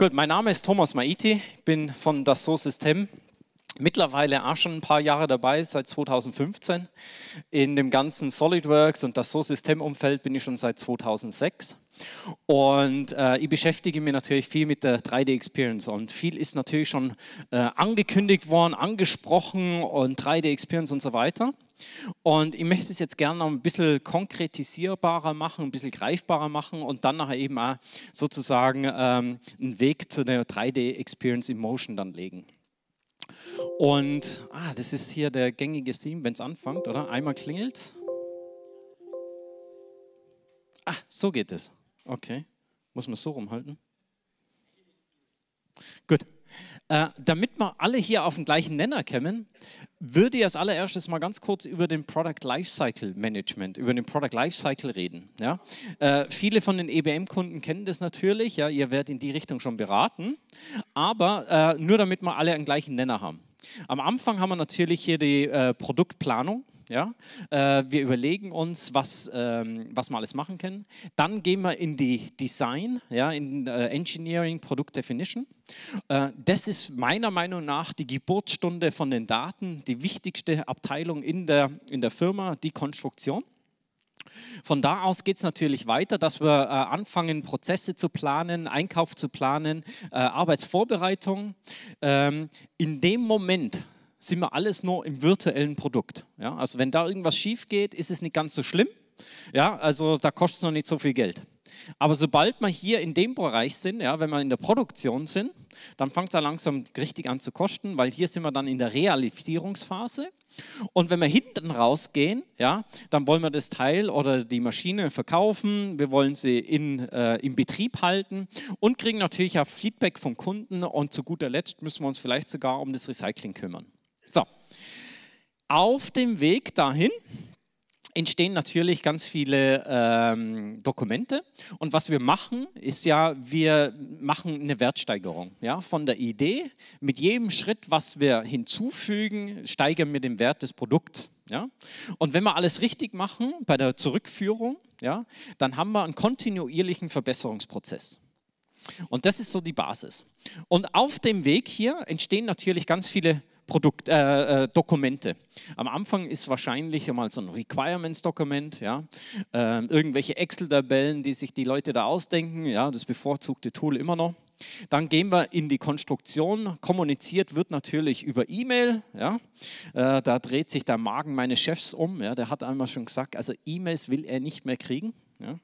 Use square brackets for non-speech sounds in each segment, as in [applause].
Gut, mein Name ist Thomas Maiti, bin von das So System mittlerweile auch schon ein paar Jahre dabei, seit 2015. In dem ganzen SolidWorks und das So-Systemumfeld bin ich schon seit 2006. Und äh, ich beschäftige mich natürlich viel mit der 3D-Experience und viel ist natürlich schon äh, angekündigt worden, angesprochen und 3D-Experience und so weiter. Und ich möchte es jetzt gerne noch ein bisschen konkretisierbarer machen, ein bisschen greifbarer machen und dann nachher eben auch sozusagen ähm, einen Weg zu der 3D-Experience in Motion dann legen. Und ah, das ist hier der gängige Steam, wenn es anfängt, oder? Einmal klingelt. Ah, so geht es. Okay. Muss man es so rumhalten? Gut. Äh, damit wir alle hier auf den gleichen Nenner kämen, würde ich als allererstes mal ganz kurz über den Product Lifecycle Management, über den Product Lifecycle reden. Ja? Äh, viele von den EBM-Kunden kennen das natürlich, ja? ihr werdet in die Richtung schon beraten, aber äh, nur damit wir alle einen gleichen Nenner haben. Am Anfang haben wir natürlich hier die äh, Produktplanung ja? Äh, wir überlegen uns, was, ähm, was wir alles machen können. Dann gehen wir in die Design, ja, in äh, Engineering, Product Definition. Äh, das ist meiner Meinung nach die Geburtsstunde von den Daten, die wichtigste Abteilung in der, in der Firma, die Konstruktion. Von da aus geht es natürlich weiter, dass wir äh, anfangen, Prozesse zu planen, Einkauf zu planen, äh, Arbeitsvorbereitung. Ähm, in dem Moment sind wir alles nur im virtuellen Produkt. Ja? Also wenn da irgendwas schief geht, ist es nicht ganz so schlimm. Ja? Also da kostet es noch nicht so viel Geld. Aber sobald wir hier in dem Bereich sind, ja, wenn wir in der Produktion sind, dann fängt es ja langsam richtig an zu kosten, weil hier sind wir dann in der Realisierungsphase. Und wenn wir hinten rausgehen, ja, dann wollen wir das Teil oder die Maschine verkaufen, wir wollen sie in, äh, im Betrieb halten und kriegen natürlich auch Feedback vom Kunden und zu guter Letzt müssen wir uns vielleicht sogar um das Recycling kümmern. So, auf dem Weg dahin entstehen natürlich ganz viele ähm, Dokumente und was wir machen, ist ja, wir machen eine Wertsteigerung. Ja? Von der Idee, mit jedem Schritt, was wir hinzufügen, steigern wir den Wert des Produkts. Ja? Und wenn wir alles richtig machen bei der Zurückführung, ja, dann haben wir einen kontinuierlichen Verbesserungsprozess. Und das ist so die Basis. Und auf dem Weg hier entstehen natürlich ganz viele Produkt, äh, äh, Dokumente. Am Anfang ist wahrscheinlich einmal so ein Requirements-Dokument, ja? Äh, irgendwelche Excel-Tabellen, die sich die Leute da ausdenken, ja? das bevorzugte Tool immer noch. Dann gehen wir in die Konstruktion. Kommuniziert wird natürlich über E-Mail. Ja? Äh, da dreht sich der Magen meines Chefs um. Ja? Der hat einmal schon gesagt, also E-Mails will er nicht mehr kriegen. Ja?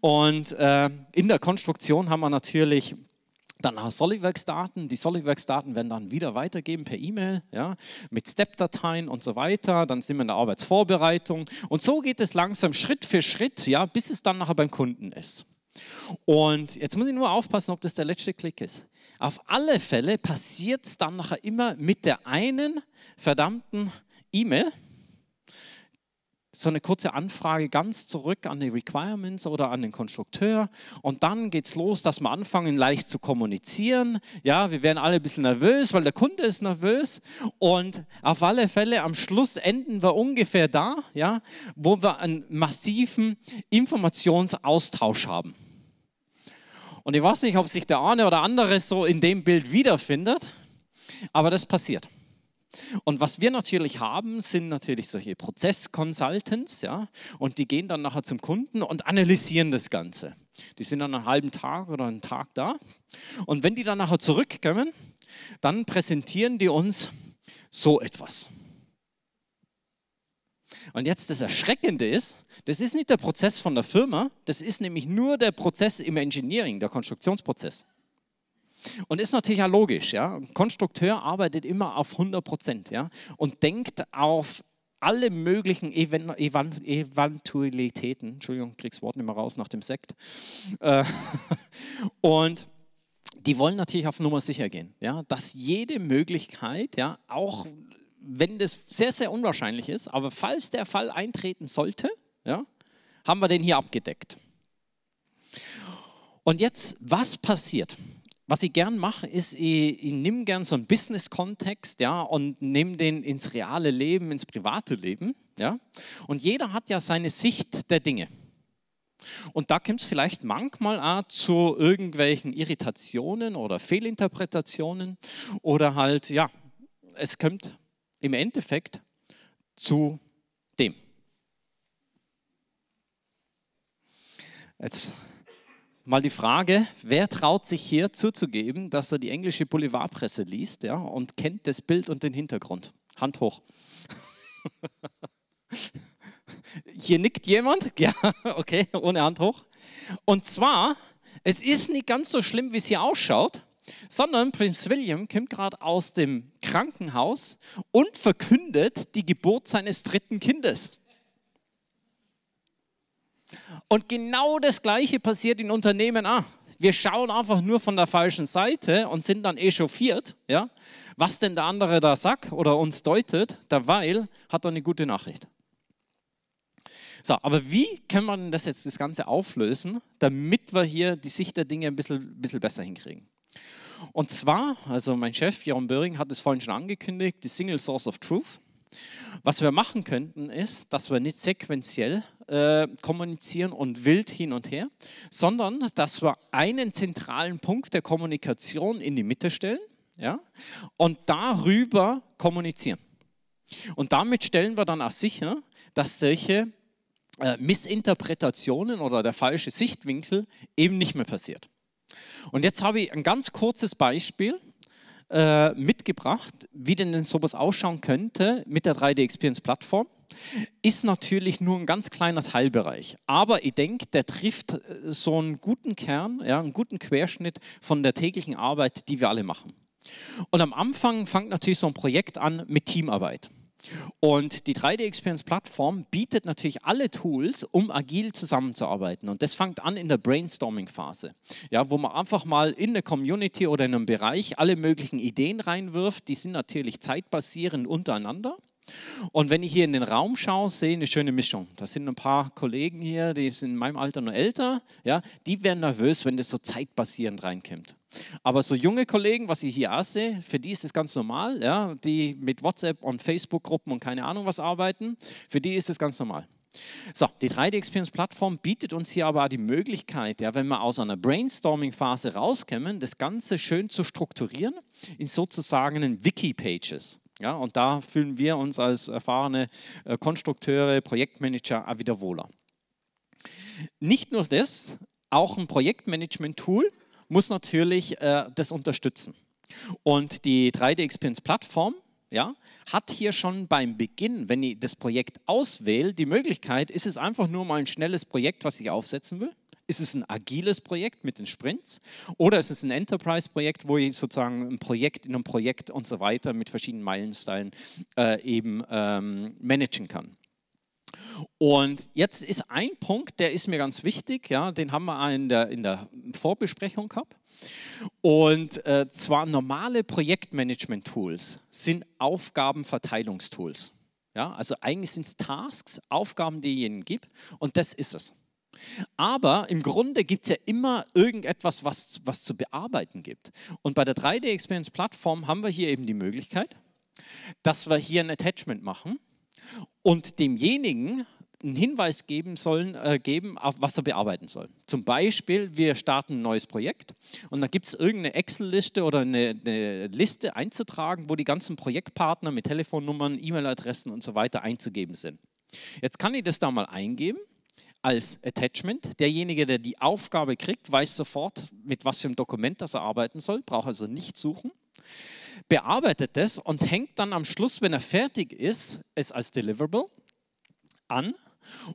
Und äh, in der Konstruktion haben wir natürlich dann nach SolidWorks-Daten. Die SolidWorks-Daten werden dann wieder weitergegeben per E-Mail ja, mit Step-Dateien und so weiter. Dann sind wir in der Arbeitsvorbereitung. Und so geht es langsam Schritt für Schritt, ja, bis es dann nachher beim Kunden ist. Und jetzt muss ich nur aufpassen, ob das der letzte Klick ist. Auf alle Fälle passiert es dann nachher immer mit der einen verdammten E-Mail so eine kurze Anfrage ganz zurück an die Requirements oder an den Konstrukteur. Und dann geht es los, dass wir anfangen, leicht zu kommunizieren. Ja, wir werden alle ein bisschen nervös, weil der Kunde ist nervös. Und auf alle Fälle am Schluss enden wir ungefähr da, ja, wo wir einen massiven Informationsaustausch haben. Und ich weiß nicht, ob sich der eine oder andere so in dem Bild wiederfindet, aber das passiert. Und was wir natürlich haben, sind natürlich solche Prozess-Consultants, ja, und die gehen dann nachher zum Kunden und analysieren das Ganze. Die sind dann einen halben Tag oder einen Tag da. Und wenn die dann nachher zurückkommen, dann präsentieren die uns so etwas. Und jetzt das Erschreckende ist, das ist nicht der Prozess von der Firma, das ist nämlich nur der Prozess im Engineering, der Konstruktionsprozess. Und ist natürlich ja logisch, ja. Ein Konstrukteur arbeitet immer auf 100 Prozent, ja, und denkt auf alle möglichen Event Event Eventualitäten. Entschuldigung, krieg's Wort nicht mehr raus nach dem Sekt. Äh, [laughs] und die wollen natürlich auf Nummer sicher gehen, ja, dass jede Möglichkeit, ja, auch wenn das sehr, sehr unwahrscheinlich ist, aber falls der Fall eintreten sollte, ja, haben wir den hier abgedeckt. Und jetzt, was passiert? was ich gern mache, ist, ich, ich nehme gern so einen Business-Kontext ja, und nehme den ins reale Leben, ins private Leben. Ja. Und jeder hat ja seine Sicht der Dinge. Und da kommt es vielleicht manchmal auch zu irgendwelchen Irritationen oder Fehlinterpretationen oder halt, ja, es kommt im Endeffekt zu dem. Jetzt mal die Frage, wer traut sich hier zuzugeben, dass er die englische Boulevardpresse liest ja, und kennt das Bild und den Hintergrund? Hand hoch. [laughs] Hier nickt jemand, [laughs] ja, okay, ohne Hand hoch. Und zwar, es ist nicht ganz so schlimm, wie es hier ausschaut, sondern Prinz William kommt gerade aus dem Krankenhaus und verkündet die Geburt seines dritten Kindes. Und genau das Gleiche passiert in Unternehmen A. Wir schauen einfach nur von der falschen Seite und sind dann echauffiert, ja? was denn der andere da sagt oder uns deutet. Derweil hat er eine gute Nachricht. So, aber wie kann man das jetzt das Ganze auflösen, damit wir hier die Sicht der Dinge ein bisschen, bisschen besser hinkriegen? Und zwar, also mein Chef Jörn Böhring hat es vorhin schon angekündigt, die Single Source of Truth. Was wir machen könnten, ist, dass wir nicht sequenziell äh, kommunizieren und wild hin und her, sondern dass wir einen zentralen Punkt der Kommunikation in die Mitte stellen ja, und darüber kommunizieren. Und damit stellen wir dann auch sicher, dass solche äh, Missinterpretationen oder der falsche Sichtwinkel eben nicht mehr passiert. Und jetzt habe ich ein ganz kurzes Beispiel äh, mitgebracht, wie denn, denn sowas ausschauen könnte mit der 3D Experience Plattform ist natürlich nur ein ganz kleiner Teilbereich. Aber ich denke, der trifft äh, so einen guten Kern, ja, einen guten Querschnitt von der täglichen Arbeit, die wir alle machen. Und am Anfang fängt natürlich so ein Projekt an mit Teamarbeit. Und die 3D Experience Plattform bietet natürlich alle Tools, um agil zusammenzuarbeiten. Und das fängt an in der Brainstorming-Phase, ja, wo man einfach mal in eine Community oder in einem Bereich alle möglichen Ideen reinwirft. Die sind natürlich zeitbasierend untereinander. Und wenn ich hier in den Raum schaue, sehe ich eine schöne Mischung. Da sind ein paar Kollegen hier, die sind in meinem Alter nur älter, ja, die werden nervös, wenn das so zeitbasierend reinkommt. Aber so junge Kollegen, was ich hier auch sehe, für die ist es ganz normal, ja, die mit WhatsApp und Facebook-Gruppen und keine Ahnung was arbeiten, für die ist es ganz normal. So, die 3D Experience Plattform bietet uns hier aber auch die Möglichkeit, ja, wenn wir aus einer Brainstorming-Phase rauskommen, das Ganze schön zu strukturieren in sozusagen Wiki-Pages. Ja, und da fühlen wir uns als erfahrene äh, Konstrukteure, Projektmanager auch wieder wohler. Nicht nur das, auch ein Projektmanagement-Tool muss natürlich äh, das unterstützen. Und die 3D Experience Plattform ja, hat hier schon beim Beginn, wenn ich das Projekt auswähle, die Möglichkeit, ist es einfach nur mal ein schnelles Projekt, was ich aufsetzen will? Ist es ein agiles Projekt mit den Sprints oder ist es ein Enterprise-Projekt, wo ich sozusagen ein Projekt in einem Projekt und so weiter mit verschiedenen Meilensteinen äh, eben ähm, managen kann? Und jetzt ist ein Punkt, der ist mir ganz wichtig, ja, den haben wir in der, in der Vorbesprechung gehabt. Und äh, zwar normale Projektmanagement-Tools sind Aufgabenverteilungstools. Ja, also eigentlich sind es Tasks, Aufgaben, die es gibt und das ist es. Aber im Grunde gibt es ja immer irgendetwas, was, was zu bearbeiten gibt. Und bei der 3D-Experience-Plattform haben wir hier eben die Möglichkeit, dass wir hier ein Attachment machen und demjenigen einen Hinweis geben sollen, äh, geben, auf was er bearbeiten soll. Zum Beispiel, wir starten ein neues Projekt und da gibt es irgendeine Excel-Liste oder eine, eine, Liste einzutragen, wo die ganzen Projektpartner mit Telefonnummern, E-Mail-Adressen und so weiter einzugeben sind. Jetzt kann ich das da mal eingeben als Attachment. Derjenige, der die Aufgabe kriegt, weiß sofort, mit was für einem Dokument das er arbeiten soll, braucht also nicht suchen, bearbeitet es und hängt dann am Schluss, wenn er fertig ist, es als Deliverable an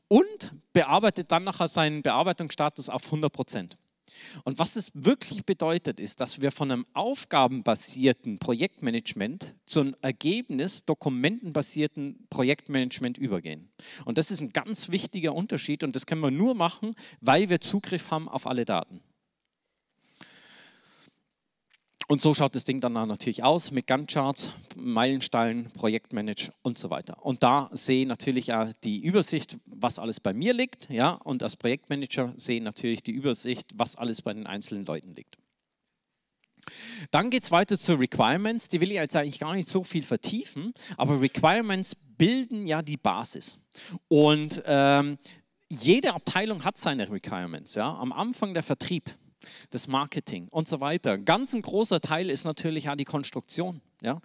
und bearbeitet dann nachher seinen Bearbeitungsstatus auf 100 Prozent. Und was es wirklich bedeutet, ist, dass wir von einem aufgabenbasierten Projektmanagement zum Ergebnis dokumentenbasierten Projektmanagement übergehen. Und das ist ein ganz wichtiger Unterschied und das können wir nur machen, weil wir Zugriff haben auf alle Daten. Und so schaut das Ding dann natürlich aus mit Gantt-Charts, Meilensteinen, Projektmanage und so weiter. Und da sehe natürlich ja die Übersicht, was alles bei mir liegt, ja, und als Projektmanager sehe natürlich die Übersicht, was alles bei den einzelnen Leuten liegt. Dann geht es weiter zu Requirements. Die will ich jetzt eigentlich gar nicht so viel vertiefen, aber Requirements bilden ja die Basis. Und ähm, jede Abteilung hat seine Requirements. Ja? Am Anfang der Vertrieb das Marketing und so weiter. Ganz ein großer Teil ist natürlich auch die Konstruktion. Ja?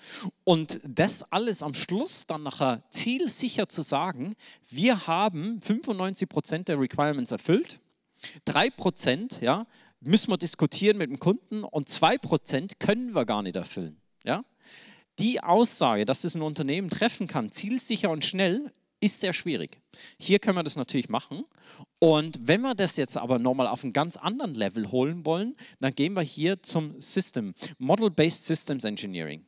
Und das alles am Schluss dann nachher zielsicher zu sagen, wir haben 95% Prozent der Requirements erfüllt, 3% ja, müssen wir diskutieren mit dem Kunden und 2% können wir gar nicht erfüllen. Ja? Die Aussage, dass es ein Unternehmen treffen kann, zielsicher und schnell, ist sehr schwierig. Hier können wir das natürlich machen. Und wenn wir das jetzt aber nochmal auf einen ganz anderen Level holen wollen, dann gehen wir hier zum System, Model-Based Systems Engineering.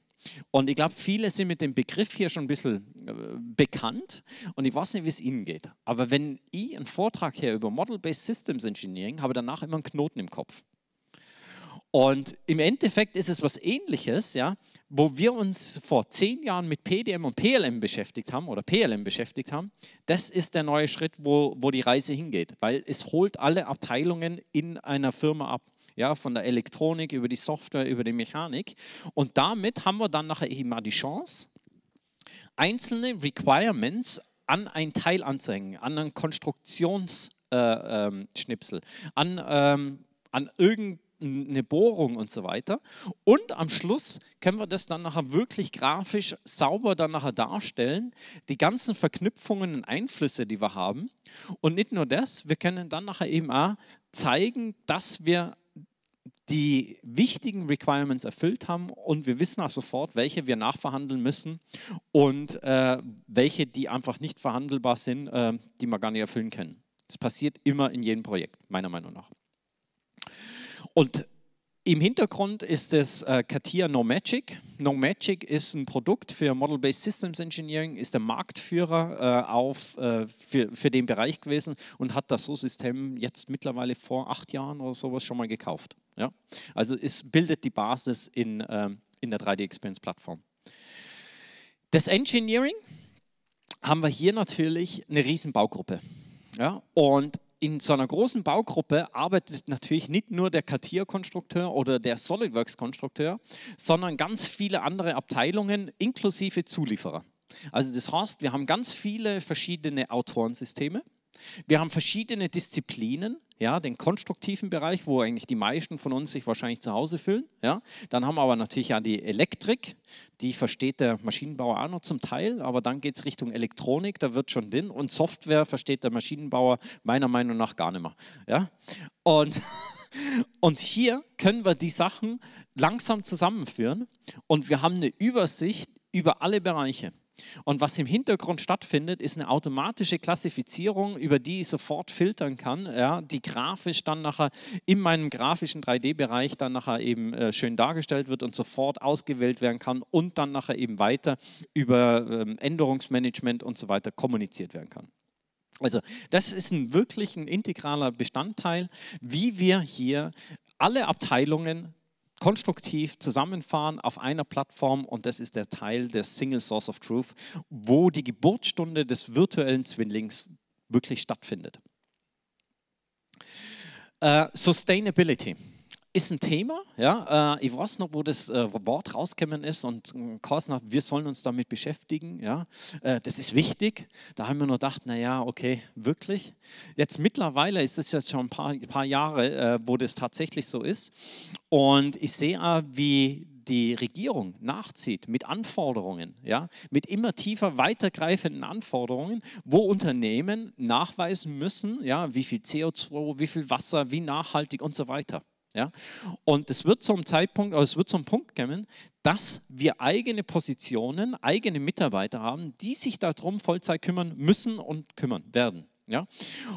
Und ich glaube, viele sind mit dem Begriff hier schon ein bisschen äh, bekannt und ich weiß nicht, wie es Ihnen geht. Aber wenn ich einen Vortrag hier über Model-Based Systems Engineering habe, danach immer einen Knoten im Kopf. Und im Endeffekt ist es was Ähnliches, ja, wo wir uns vor zehn Jahren mit PDM und PLM beschäftigt haben oder PLM beschäftigt haben. Das ist der neue Schritt, wo, wo die Reise hingeht, weil es holt alle Abteilungen in einer Firma ab. Ja, von der Elektronik über die Software, über die Mechanik. Und damit haben wir dann nachher immer die Chance, einzelne Requirements an einen Teil anzuhängen, an einen Konstruktionsschnipsel, äh, ähm, an, ähm, an irgendein eine Bohrung und so weiter. Und am Schluss können wir das dann nachher wirklich grafisch sauber dann nachher darstellen, die ganzen Verknüpfungen und Einflüsse, die wir haben. Und nicht nur das, wir können dann nachher eben auch zeigen, dass wir die wichtigen Requirements erfüllt haben und wir wissen auch sofort, welche wir nachverhandeln müssen und äh, welche, die einfach nicht verhandelbar sind, äh, die wir gar nicht erfüllen können. Das passiert immer in jedem Projekt, meiner Meinung nach. Und im Hintergrund ist das äh, Katia No Magic. No Magic ist ein Produkt für Model-Based Systems Engineering, ist der Marktführer äh, auf, äh, für, für den Bereich gewesen und hat das So-System jetzt mittlerweile vor acht Jahren oder sowas schon mal gekauft. Ja? Also es bildet die Basis in, ähm, in der 3D-Experience-Plattform. Das Engineering haben wir hier natürlich eine riesen Baugruppe. Ja? Und in so einer großen Baugruppe arbeitet natürlich nicht nur der CATIA-Konstrukteur oder der SolidWorks-Konstrukteur, sondern ganz viele andere Abteilungen inklusive Zulieferer. Also das heißt, wir haben ganz viele verschiedene Autorensysteme wir haben verschiedene Disziplinen, ja, den konstruktiven Bereich, wo eigentlich die meisten von uns sich wahrscheinlich zu Hause fühlen. Ja. Dann haben wir aber natürlich ja die Elektrik, die versteht der Maschinenbauer auch noch zum Teil, aber dann geht es Richtung Elektronik, da wird schon drin und Software versteht der Maschinenbauer meiner Meinung nach gar nicht mehr. Ja. Und, [laughs] und hier können wir die Sachen langsam zusammenführen und wir haben eine Übersicht über alle Bereiche. Und was im Hintergrund stattfindet, ist eine automatische Klassifizierung, über die ich sofort filtern kann, ja, die grafisch dann nachher in meinem grafischen 3D-Bereich dann nachher eben äh, schön dargestellt wird und sofort ausgewählt werden kann und dann nachher eben weiter über ähm, Änderungsmanagement und so weiter kommuniziert werden kann. Also das ist ein wirklich ein integraler Bestandteil, wie wir hier alle Abteilungen konstruktiv zusammenfahren auf einer Plattform und das ist der Teil der Single Source of Truth, wo die Geburtsstunde des virtuellen Zwillings wirklich stattfindet. Uh, Sustainability ist ein Thema. Ja? Äh, ich weiß noch, wo das äh, Wort rausgekommen ist und Korsner, äh, wir sollen uns damit beschäftigen. Ja? Äh, das ist wichtig. Da haben wir nur gedacht, naja, okay, wirklich. Jetzt mittlerweile ist es jetzt schon ein paar, paar Jahre, äh, wo das tatsächlich so ist. Und ich sehe auch, wie die Regierung nachzieht mit Anforderungen, ja, mit immer tiefer weitergreifenden Anforderungen, wo Unternehmen nachweisen müssen, ja, wie viel CO2, wie viel Wasser, wie nachhaltig und so weiter. Ja? Und es wird zum Zeitpunkt, also es wird zum Punkt kommen, dass wir eigene Positionen, eigene Mitarbeiter haben, die sich darum Vollzeit kümmern müssen und kümmern werden. Ja?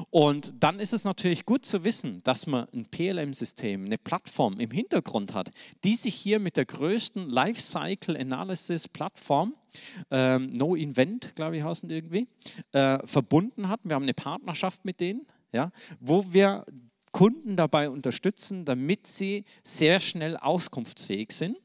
Und dann ist es natürlich gut zu wissen, dass man ein PLM-System, eine Plattform im Hintergrund hat, die sich hier mit der größten Lifecycle Analysis-Plattform, ähm, No Invent, glaube ich, heißen irgendwie, äh, verbunden hat. Wir haben eine Partnerschaft mit denen. Ja, wo wir Kunden dabei unterstützen, damit sie sehr schnell auskunftsfähig sind.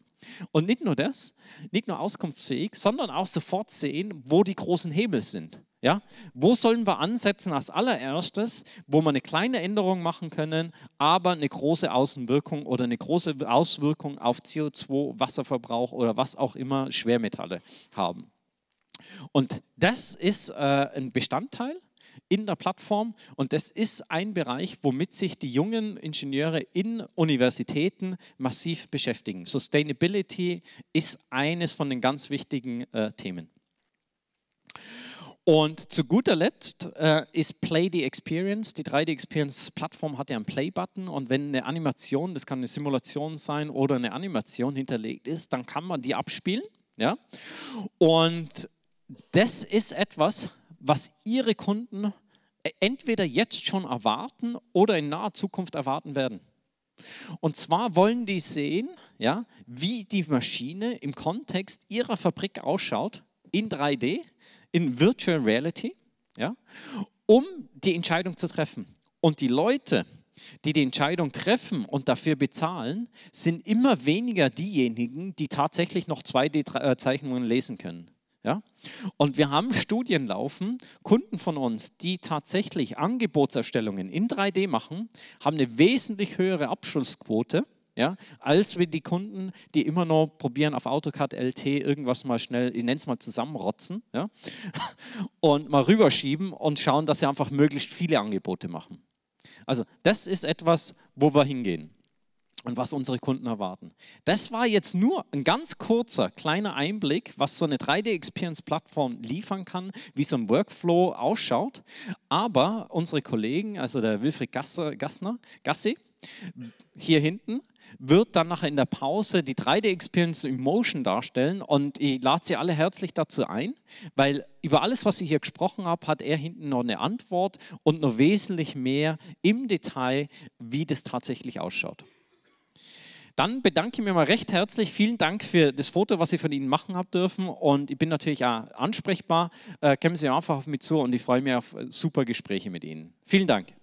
Und nicht nur das, nicht nur auskunftsfähig, sondern auch sofort sehen, wo die großen Hebel sind. Ja? Wo sollen wir ansetzen als allererstes, wo wir eine kleine Änderung machen können, aber eine große Außenwirkung oder eine große Auswirkung auf CO2, Wasserverbrauch oder was auch immer Schwermetalle haben. Und das ist äh, ein Bestandteil in der Plattform. Und das ist ein Bereich, womit sich die jungen Ingenieure in Universitäten massiv beschäftigen. Sustainability ist eines von den ganz wichtigen äh, Themen. Und zu guter Letzt äh, ist Play the Experience. Die 3D Experience Plattform hat ja einen Play-Button und wenn eine Animation, das kann eine Simulation sein oder eine Animation hinterlegt ist, dann kann man die abspielen. Ja? Und das ist etwas, was ihre Kunden e- entweder jetzt schon erwarten oder in naher Zukunft erwarten werden. Und zwar wollen die sehen, ja, wie die Maschine im Kontext ihrer Fabrik ausschaut, in 3D, in Virtual Reality, ja, um die Entscheidung zu treffen. Und die Leute, die die Entscheidung treffen und dafür bezahlen, sind immer weniger diejenigen, die tatsächlich noch 2D-Zeichnungen äh, lesen können. Ja? Und wir haben Studien laufen, Kunden von uns, die tatsächlich Angebotserstellungen in 3D machen, haben eine wesentlich höhere Abschlussquote ja, als wir die Kunden, die immer noch probieren, auf AutoCAD LT irgendwas mal schnell, ich nenne es mal zusammenrotzen ja, [laughs] und mal rüberschieben und schauen, dass sie einfach möglichst viele Angebote machen. Also das ist etwas, wo wir hingehen und was unsere Kunden erwarten. Das war jetzt nur ein ganz kurzer, kleiner Einblick, was so eine 3D-Experience-Plattform liefern kann, wie so ein Workflow ausschaut. Aber unsere Kollegen, also der Wilfried Gasser, Gassner, Gassi, hier hinten, wird dann nachher in der Pause die 3D-Experience in Motion darstellen und ich lade Sie alle herzlich dazu ein, weil über alles, was ich hier gesprochen habe, hat er hinten noch eine Antwort und noch wesentlich mehr im Detail, wie das tatsächlich ausschaut. Dann bedanke ich mich mal recht herzlich. Vielen Dank für das Foto, was ich von Ihnen machen habe dürfen. Und ich bin natürlich auch ansprechbar. Äh, kommen Sie einfach auf mich zu und ich freue mich auf äh, super Gespräche mit Ihnen. Vielen Dank.